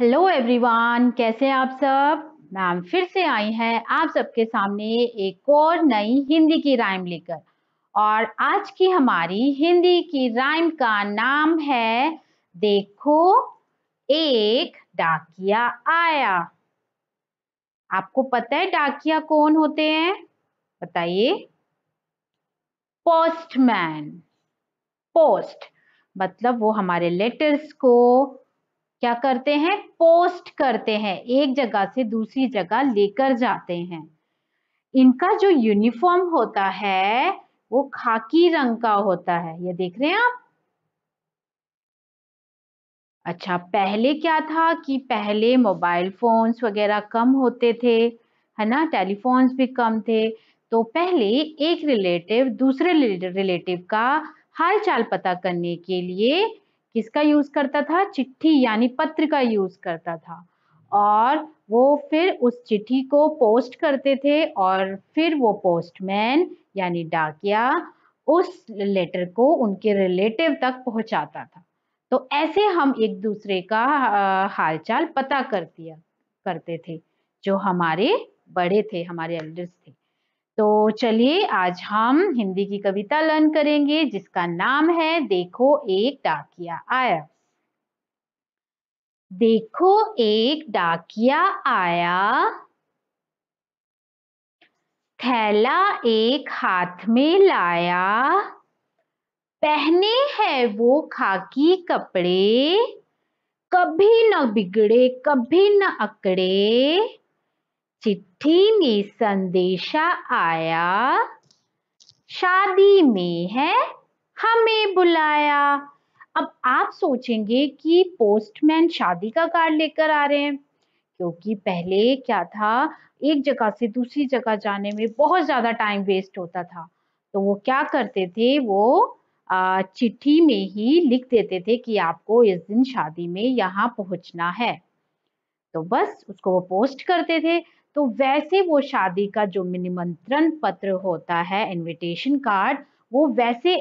hello everyone कैसे हैं आप सब मैम फिर से आई है आप सबके सामने एक और नई हिंदी की राइम लेकर और आज की हमारी हिंदी की राइम का नाम है देखो एक डाकिया आया आपको पता है डाकिया कौन होते हैं बताइए पोस्टमैन पोस्ट मतलब वो हमारे लेटर्स को क्या करते हैं पोस्ट करते हैं एक जगह से दूसरी जगह लेकर जाते हैं इनका जो यूनिफॉर्म होता है वो खाकी रंग का होता है ये देख रहे हैं आप अच्छा पहले क्या था कि पहले मोबाइल फोन्स वगैरह कम होते थे है ना टेलीफोन्स भी कम थे तो पहले एक रिलेटिव दूसरे रिलेटिव का हाल चाल पता करने के लिए किसका यूज करता था चिट्ठी यानी पत्र का यूज करता था और वो फिर उस चिट्ठी को पोस्ट करते थे और फिर वो पोस्टमैन यानी डाकिया उस लेटर को उनके रिलेटिव तक पहुंचाता था तो ऐसे हम एक दूसरे का हालचाल पता कर दिया करते थे जो हमारे बड़े थे हमारे एल्डर्स थे तो चलिए आज हम हिंदी की कविता लर्न करेंगे जिसका नाम है देखो एक डाकिया आया देखो एक डाकिया आया थैला एक हाथ में लाया पहने हैं वो खाकी कपड़े कभी न बिगड़े कभी न अकड़े चिट्ठी में संदेशा आया शादी में है हमें बुलाया अब आप सोचेंगे कि पोस्टमैन शादी का कार्ड लेकर आ रहे हैं क्योंकि पहले क्या था एक जगह से दूसरी जगह जाने में बहुत ज़्यादा टाइम वेस्ट होता था तो वो क्या करते थे वो चिट्ठी में ही लिख देते थे कि आपको इस दिन शादी में यहाँ पहुंचना है तो बस उसको वो पोस्ट करते थे तो वैसे वो शादी का जो निमंत्रण पत्र होता है इनविटेशन कार्ड वो वैसे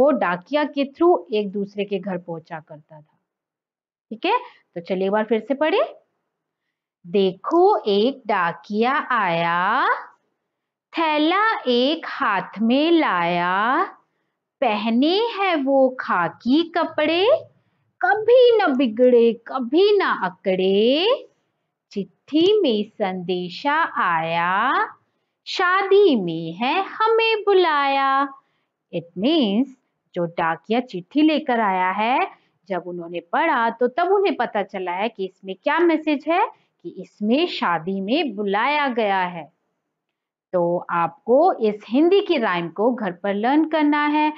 वो डाकिया के थ्रू एक दूसरे के घर पहुंचा करता था ठीक है तो चलिए एक बार फिर से पढ़े देखो एक डाकिया आया थैला एक हाथ में लाया पहने हैं वो खाकी कपड़े कभी न बिगड़े कभी ना अकड़े चिट्ठी में संदेशा आया शादी में है हमें बुलाया इट मीन्स जो डाकिया चिट्ठी लेकर आया है जब उन्होंने पढ़ा तो तब उन्हें पता चला है कि इसमें क्या मैसेज है कि इसमें शादी में बुलाया गया है तो आपको इस हिंदी की राइम को घर पर लर्न करना है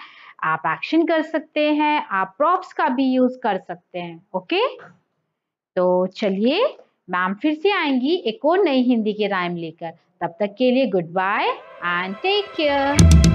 आप एक्शन कर सकते हैं आप प्रॉप्स का भी यूज कर सकते हैं ओके तो चलिए मैम फिर से आएंगी एक और नई हिंदी के राइम लेकर तब तक के लिए good bye and take care